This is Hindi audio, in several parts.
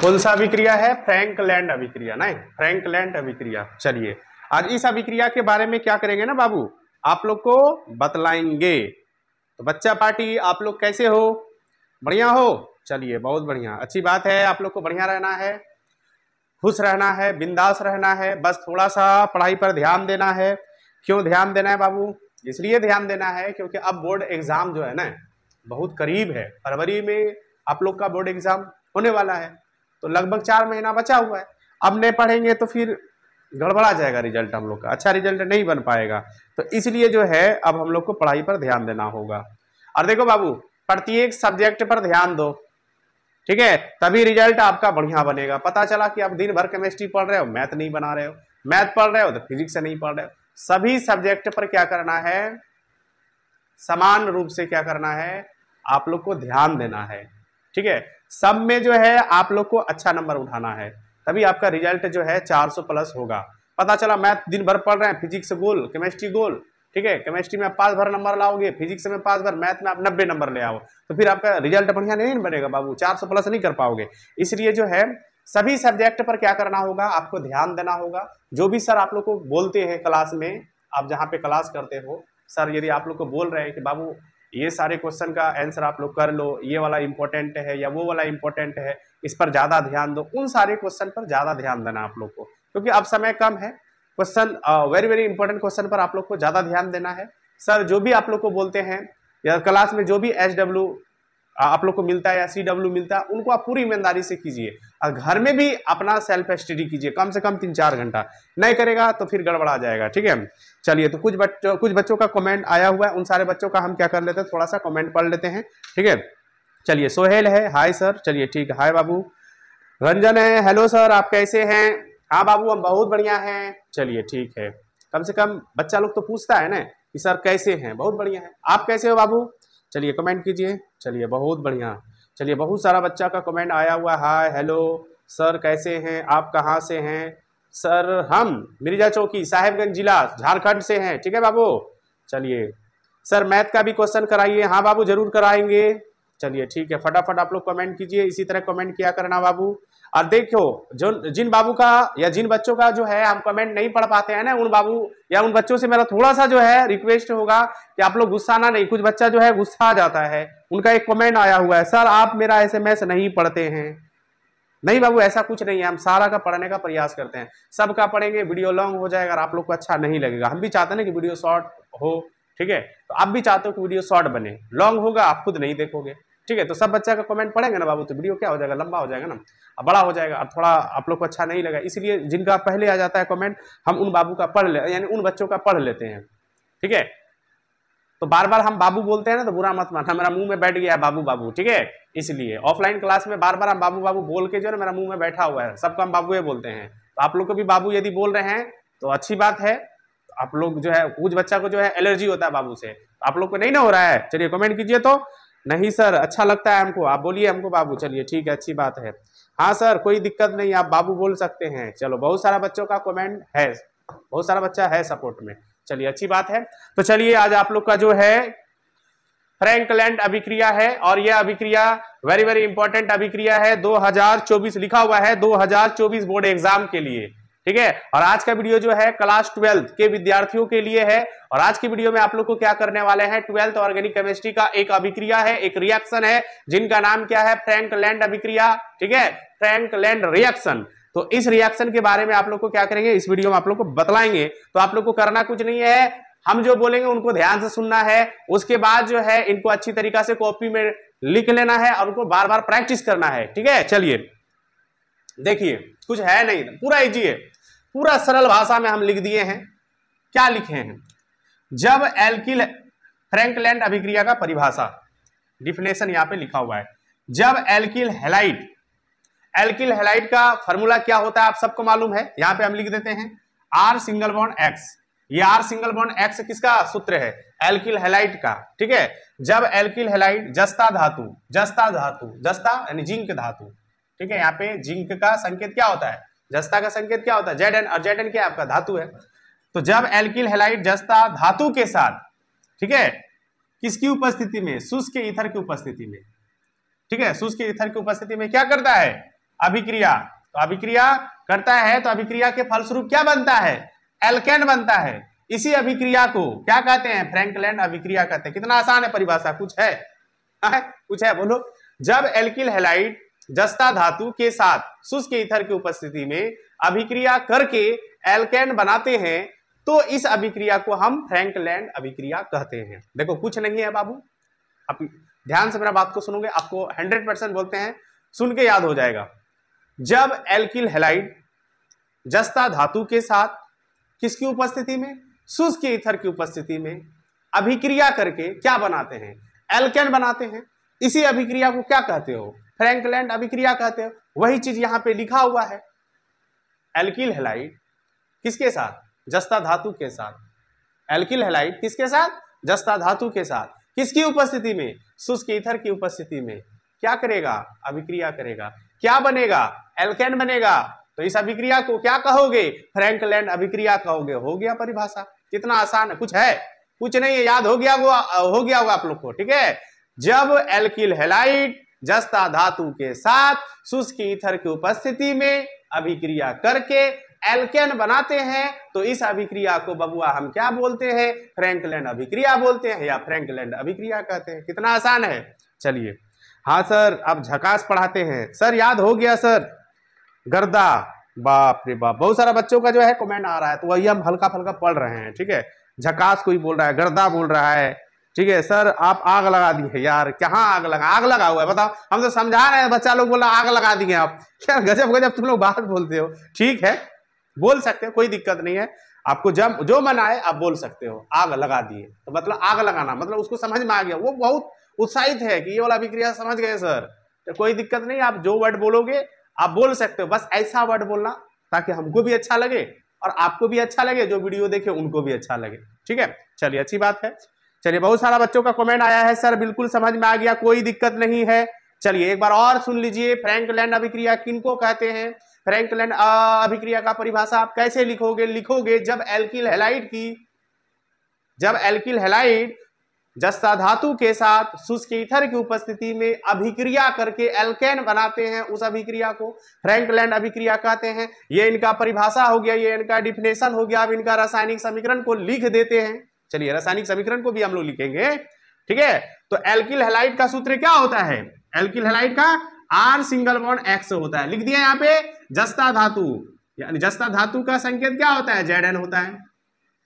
कौन सा अभिक्रिया है फ्रैंक लैंड अभिक्रिया नहीं फ्रैंक लैंड अभिक्रिया चलिए आज इस अभिक्रिया के बारे में क्या करेंगे ना बाबू आप लोग को बतलाएंगे तो बच्चा पार्टी आप लोग कैसे हो बढ़िया हो चलिए बहुत बढ़िया अच्छी बात है आप लोग को बढ़िया रहना है खुश रहना है बिंदास रहना है बस थोड़ा सा पढ़ाई पर ध्यान देना है क्यों ध्यान देना है बाबू इसलिए ध्यान देना है क्योंकि अब बोर्ड एग्ज़ाम जो है ना बहुत करीब है फरवरी में आप लोग का बोर्ड एग्ज़ाम होने वाला है तो लगभग चार महीना बचा हुआ है अब नहीं पढ़ेंगे तो फिर गड़बड़ा जाएगा रिजल्ट हम लोग का अच्छा रिजल्ट नहीं बन पाएगा तो इसलिए जो है अब हम लोग को पढ़ाई पर ध्यान देना होगा और देखो बाबू प्रत्येक सब्जेक्ट पर ध्यान दो ठीक है तभी रिजल्ट आपका बढ़िया बनेगा पता चला कि आप दिन भर केमिस्ट्री पढ़ रहे हो मैथ नहीं बना रहे हो मैथ पढ़ रहे हो तो फिजिक्स से नहीं पढ़ रहे हो सभी सब्जेक्ट पर क्या करना है समान रूप से क्या करना है आप लोग को ध्यान देना है ठीक है सब में जो है आप लोग को अच्छा नंबर उठाना है तभी आपका रिजल्ट जो है 400 प्लस होगा पता चला मैथ दिन भर पढ़ रहे हैं फिजिक्स गोल केमिस्ट्री गोल ठीक है केमिस्ट्री में आप भर नंबर लाओगे फिजिक्स में पांच भर मैथ में आप नब्बे नंबर ले आओ तो फिर आपका रिजल्ट बढ़िया नहीं बनेगा बाबू चार सौ प्लस नहीं कर पाओगे इसलिए जो है सभी सब्जेक्ट पर क्या करना होगा आपको ध्यान देना होगा जो भी सर आप लोग को बोलते हैं क्लास में आप जहाँ पे क्लास करते हो सर यदि आप लोग को बोल रहे हैं कि बाबू ये सारे क्वेश्चन का आंसर आप लोग कर लो ये वाला इंपॉर्टेंट है या वो वाला इंपॉर्टेंट है इस पर ज़्यादा ध्यान दो उन सारे क्वेश्चन पर ज़्यादा ध्यान देना आप लोग को क्योंकि अब समय कम है question very very important question पर आप लोग को ज़्यादा ध्यान देना है सर जो भी आप लोग को बोलते हैं या क्लास में जो भी एच डब्ल्यू आप लोग को मिलता है या सी डब्ल्यू मिलता है उनको आप पूरी ईमानदारी से कीजिए और घर में भी अपना सेल्फ स्टडी कीजिए कम से कम तीन चार घंटा नहीं करेगा तो फिर गड़बड़ा जाएगा ठीक है चलिए तो कुछ बच्चों कुछ बच्चों का कमेंट आया हुआ है उन सारे बच्चों का हम क्या कर लेते हैं थोड़ा सा कमेंट पढ़ लेते हैं ठीक है चलिए सोहेल है हाय सर चलिए ठीक हाय बाबू रंजन है हेलो सर आप कैसे हैं हाँ बाबू हम बहुत बढ़िया हैं चलिए ठीक है कम से कम बच्चा लोग तो पूछता है ना कि सर कैसे हैं बहुत बढ़िया है आप कैसे हो बाबू चलिए कमेंट कीजिए चलिए बहुत बढ़िया चलिए बहुत सारा बच्चा का कमेंट आया हुआ हाय हेलो सर कैसे हैं आप कहाँ से हैं सर हम मिर्जा चौकी साहेबगंज जिला झारखंड से हैं ठीक है बाबू चलिए सर मैथ का भी क्वेश्चन कराइए हाँ बाबू जरूर कराएंगे चलिए ठीक है फटाफट आप लोग कमेंट कीजिए इसी तरह कमेंट किया करना बाबू और देखो जो जिन बाबू का या जिन बच्चों का जो है हम कमेंट नहीं पढ़ पाते हैं ना उन बाबू या उन बच्चों से मेरा थोड़ा सा जो है रिक्वेस्ट होगा कि आप लोग गुस्सा ना नहीं कुछ बच्चा जो है गुस्सा आ जाता है उनका एक कमेंट आया हुआ है सर आप मेरा एसएमएस नहीं पढ़ते हैं नहीं बाबू ऐसा कुछ नहीं है हम सारा का पढ़ने का प्रयास करते हैं सबका पढ़ेंगे वीडियो लॉन्ग हो जाएगा और आप लोग को अच्छा नहीं लगेगा हम भी चाहते हैं ना कि वीडियो शॉर्ट हो ठीक है तो आप भी चाहते हो कि वीडियो शॉर्ट बने लॉन्ग होगा आप खुद नहीं देखोगे ठीक है तो सब बच्चा का कमेंट पढ़ेंगे ना बाबू तो वीडियो क्या हो जाएगा लंबा हो जाएगा ना बड़ा हो जाएगा और थोड़ा आप लोग को अच्छा नहीं लगा इसलिए जिनका पहले आ जाता है कमेंट हम उन बाबू का पढ़ ले यानी उन बच्चों का पढ़ लेते हैं ठीक है तो बार बार हम बाबू बोलते हैं ना तो बुरा मत माना मेरा मुंह में बैठ गया है बाबू बाबू ठीक है इसलिए ऑफलाइन क्लास में बार बार हम बाबू बाबू बोल के जो है मेरा मुंह में बैठा हुआ है सबको हम बाबूए बोलते हैं तो आप लोग को भी बाबू यदि बोल रहे हैं तो अच्छी बात है आप लोग जो है कुछ बच्चा को जो है एलर्जी होता है बाबू से आप लोग को नहीं ना हो रहा है चलिए कमेंट कीजिए तो नहीं सर अच्छा लगता है हमको आप बोलिए हमको बाबू चलिए ठीक है अच्छी बात है हाँ सर कोई दिक्कत नहीं आप बाबू बोल सकते हैं चलो बहुत सारा बच्चों का कमेंट है बहुत सारा बच्चा है सपोर्ट में चलिए अच्छी बात है तो चलिए आज आप लोग का जो है फ्रैंकलैंड अभिक्रिया है और यह अभिक्रिया वेरी वेरी इंपॉर्टेंट अभिक्रिया है 2024 लिखा हुआ है 2024 बोर्ड एग्जाम के लिए ठीक है और आज का वीडियो जो है क्लास ट्वेल्थ के विद्यार्थियों के लिए है और आज की वीडियो में आप लोग को क्या करने वाले हैं ट्वेल्थ ऑर्गेनिक केमिस्ट्री का एक अभिक्रिया है एक रिएक्शन है जिनका नाम क्या है फ्रैंक लैंड अभिक्रिया ठीक है फ्रैंक लैंड रिएक्शन तो इस रिएक्शन के बारे में आप लोग को क्या करेंगे इस वीडियो में आप लोग को बतलाएंगे तो आप लोग को करना कुछ नहीं है हम जो बोलेंगे उनको ध्यान से सुनना है उसके बाद जो है इनको अच्छी तरीका से कॉपी में लिख लेना है और उनको बार बार प्रैक्टिस करना है ठीक है चलिए देखिए कुछ है नहीं पूरा इजी है पूरा सरल भाषा में हम लिख दिए हैं क्या लिखे हैं जब एल्किल फ्रैंकलैंड अभिक्रिया का परिभाषा डिफिनेशन यहाँ पे लिखा हुआ है जब एल्किल हेलाइट एल्किल हेलाइट का फॉर्मूला क्या होता है आप सबको मालूम है यहाँ पे हम लिख देते हैं आर सिंगल बॉन्ड एक्स ये आर सिंगल बॉन्ड एक्स किसका सूत्र है एल्किल हेलाइट का ठीक है जब एल्किल हेलाइट जस्ता धातु जस्ता धातु जस्ता यानी जिंक धातु ठीक है यहाँ पे जिंक का संकेत क्या होता है जस्ता का संकेत क्या होता है जेड एन और जेड एन क्या आपका धातु है तो जब एल्किल हेलाइट जस्ता धातु के साथ ठीक है किसकी उपस्थिति में सुस के इथर की उपस्थिति में ठीक है सुस के इथर की उपस्थिति में क्या करता है अभिक्रिया तो अभिक्रिया करता है तो अभिक्रिया के फलस्वरूप क्या बनता है एल्केन बनता है इसी अभिक्रिया को क्या कहते हैं फ्रैंकलैंड अभिक्रिया कहते हैं कितना आसान है परिभाषा कुछ है, हाँ है? कुछ है बोलो जब एल्किल हेलाइट जस्ता धातु के साथ शुष्क इथर की उपस्थिति में अभिक्रिया करके एल्केन बनाते हैं तो इस अभिक्रिया को हम फ्रैंकलैंड अभिक्रिया कहते हैं देखो कुछ नहीं है बाबू आप ध्यान से मेरा बात को सुनोगे आपको हंड्रेड परसेंट बोलते हैं सुन के याद हो जाएगा जब एल्किल हेलाइड जस्ता धातु के साथ किसकी उपस्थिति में शुष्क इथर की उपस्थिति में अभिक्रिया करके क्या बनाते हैं एल्केन बनाते हैं इसी अभिक्रिया को क्या कहते हो फ्रेंकलैंड अभिक्रिया कहते हो वही चीज यहाँ पे लिखा हुआ है एल्किल हेलाइड किसके साथ जस्ता धातु के साथ एल्किल हेलाइड किसके साथ जस्ता धातु के साथ किसकी उपस्थिति में शुष्क ईथर की उपस्थिति में क्या करेगा अभिक्रिया करेगा क्या बनेगा एल्केन बनेगा तो इस अभिक्रिया को क्या कहोगे फ्रेंकलैंड अभिक्रिया कहोगे हो गया परिभाषा कितना आसान है कुछ है कुछ नहीं है याद हो गया हो गया होगा आप लोग को ठीक है जब एल्किल हेलाइट जस्ता धातु के साथ शुष्क ईथर की उपस्थिति में अभिक्रिया करके एल्केन बनाते हैं तो इस अभिक्रिया को बबुआ हम क्या बोलते हैं फ्रैंकलैंड अभिक्रिया बोलते हैं या फ्रैंकलैंड अभिक्रिया कहते हैं कितना आसान है चलिए हाँ सर अब झकास पढ़ाते हैं सर याद हो गया सर गर्दा बाप रे बाप बहुत सारा बच्चों का जो है कमेंट आ रहा है तो वही हम हल्का फल्का पढ़ रहे हैं ठीक है झकास कोई बोल रहा है गर्दा बोल रहा है ठीक है सर आप आग लगा दी है यार कहाँ आग लगा आग लगा हुआ है बताओ हम तो समझा रहे हैं बच्चा लोग बोला आग लगा दिए आप क्या गजब गजब तुम लोग बात बोलते हो ठीक है बोल सकते हो कोई दिक्कत नहीं है आपको जब जो मन आए आप बोल सकते हो आग लगा दिए तो मतलब आग लगाना मतलब उसको समझ में आ गया वो बहुत उत्साहित है कि ये वाला अभिक्रिया समझ गए सर तो कोई दिक्कत नहीं आप जो वर्ड बोलोगे आप बोल सकते हो बस ऐसा वर्ड बोलना ताकि हमको भी अच्छा लगे और आपको भी अच्छा लगे जो वीडियो देखे उनको भी अच्छा लगे ठीक है चलिए अच्छी बात है चलिए बहुत सारा बच्चों का कमेंट आया है सर बिल्कुल समझ में आ गया कोई दिक्कत नहीं है चलिए एक बार और सुन लीजिए फ्रैंकलैंड अभिक्रिया किनको कहते हैं फ्रैंकलैंड अभिक्रिया का परिभाषा आप कैसे लिखोगे लिखोगे जब एल्किल हेलाइड की जब एल्किल हेलाइड जस्ता धातु के साथ शुष्क ईथर की उपस्थिति में अभिक्रिया करके एल्केन बनाते हैं उस अभिक्रिया को फ्रैंकलैंड अभिक्रिया कहते हैं ये इनका परिभाषा हो गया ये इनका डिफिनेशन हो गया अब इनका रासायनिक समीकरण को लिख देते हैं चलिए रासायनिक समीकरण को भी हम लोग लिखेंगे ठीक है तो एल्किल हेलाइट का सूत्र क्या होता है एल्किल हेलाइट का आर सिंगल बॉन्ड एक्स होता है लिख दिया यहाँ पे जस्ता धातु यानी जस्ता धातु का संकेत क्या होता है जेड एन होता है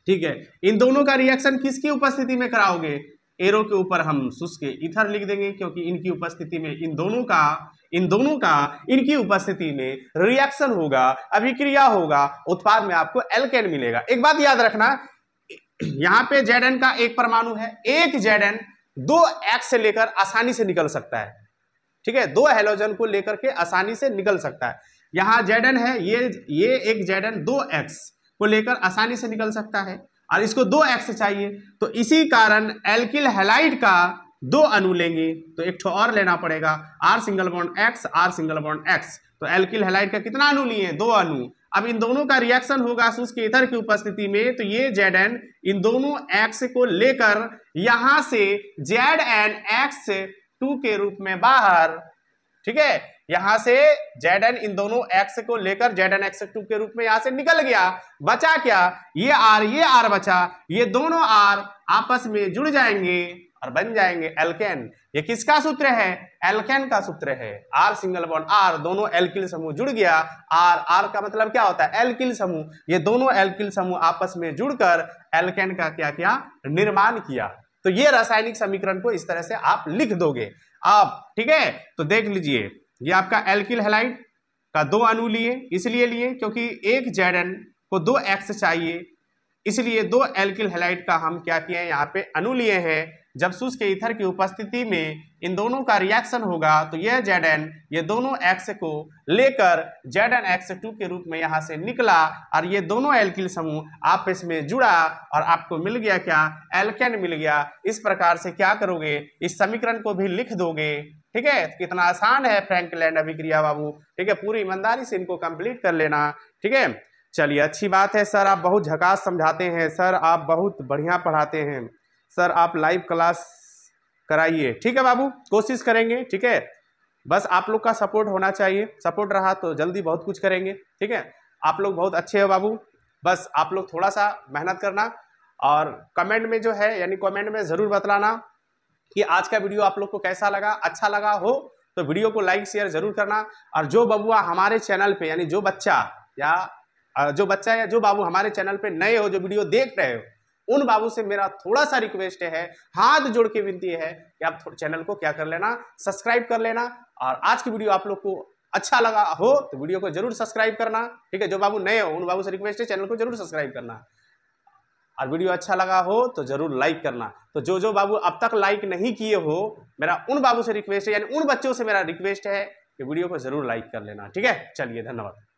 ठीक है इन दोनों का रिएक्शन किसकी उपस्थिति में कराओगे एरो के ऊपर हम शुष्क इथर लिख देंगे क्योंकि इनकी उपस्थिति में इन दोनों का इन दोनों का इनकी उपस्थिति में रिएक्शन होगा अभिक्रिया होगा उत्पाद में आपको एल्केन मिलेगा एक बात याद रखना यहां पे जेड का एक परमाणु है एक जेड दो एक्स से लेकर आसानी से निकल सकता है ठीक है दो हेलोजन को लेकर के आसानी से निकल सकता है यहां जेड है ये ये एक जेड दो एक्स को लेकर आसानी से निकल सकता है और इसको दो एक्स चाहिए तो इसी कारण एल्किल हेलाइड का दो अनु लेंगे तो एक ठो और लेना पड़ेगा R single bond X R single bond X तो एल्किल हेलाइड का कितना अनु लिए दो अनु अब इन दोनों का रिएक्शन होगा सूस के इधर की उपस्थिति में तो ये जेड एन इन दोनों एक्स को लेकर यहां से जेड एन एक्स टू के रूप में बाहर ठीक है यहां से जेड एन इन दोनों एक्स को लेकर जेड एन एक्स टू के रूप में यहां से निकल गया बचा क्या ये आर ये आर बचा ये दोनों आर आपस में जुड़ जाएंगे और बन जाएंगे एल्केन ये किसका सूत्र है एल्केन का सूत्र है आर सिंगल बॉन्ड आर दोनों एल्किल समूह जुड़ गया आर आर का मतलब क्या होता है एल्किल समूह ये दोनों एल्किल समूह आपस में जुड़कर एल्केन का क्या क्या निर्माण किया तो ये रासायनिक समीकरण को इस तरह से आप लिख दोगे आप ठीक है तो देख लीजिए ये आपका एल्किल हेलाइट का दो अणु लिए इसलिए लिए क्योंकि एक जेड को दो एक्स चाहिए इसलिए दो एल्किल हेलाइट का हम क्या किए हैं यहाँ पे अनु लिए हैं जब सुस के इथर की उपस्थिति में इन दोनों का रिएक्शन होगा तो यह जेड एन ये दोनों एक्स को लेकर जेड एन एक्स टू के रूप में यहाँ से निकला और ये दोनों एल्किल समूह आपस में जुड़ा और आपको मिल गया क्या एल्केन मिल गया इस प्रकार से क्या करोगे इस समीकरण को भी लिख दोगे ठीक है कितना आसान है फ्रेंकलैंड अभिक्रिया बाबू ठीक है पूरी ईमानदारी से इनको कंप्लीट कर लेना ठीक है चलिए अच्छी बात है सर आप बहुत झकास समझाते हैं सर आप बहुत बढ़िया पढ़ाते हैं सर आप लाइव क्लास कराइए ठीक है बाबू कोशिश करेंगे ठीक है बस आप लोग का सपोर्ट होना चाहिए सपोर्ट रहा तो जल्दी बहुत कुछ करेंगे ठीक है आप लोग बहुत अच्छे हो बाबू बस आप लोग थोड़ा सा मेहनत करना और कमेंट में जो है यानी कमेंट में ज़रूर बतलाना कि आज का वीडियो आप लोग को कैसा लगा अच्छा लगा हो तो वीडियो को लाइक शेयर ज़रूर करना और जो बबुआ हमारे चैनल पे यानी जो बच्चा या जो बच्चा या जो बाबू हमारे चैनल पे नए हो जो वीडियो देख रहे हो उन बाबू से मेरा थोड़ा सा रिक्वेस्ट है हाथ जोड़ के विनती है कि आप चैनल को क्या कर लेना सब्सक्राइब कर लेना और आज की वीडियो आप लोग को अच्छा लगा हो तो वीडियो को जरूर सब्सक्राइब करना ठीक है जो बाबू नए हो उन बाबू से रिक्वेस्ट है चैनल को जरूर सब्सक्राइब करना और वीडियो अच्छा लगा हो तो जरूर लाइक करना तो जो जो बाबू अब तक लाइक नहीं किए हो मेरा उन बाबू से रिक्वेस्ट है यानी उन बच्चों से मेरा रिक्वेस्ट है कि वीडियो को जरूर लाइक कर लेना ठीक है चलिए धन्यवाद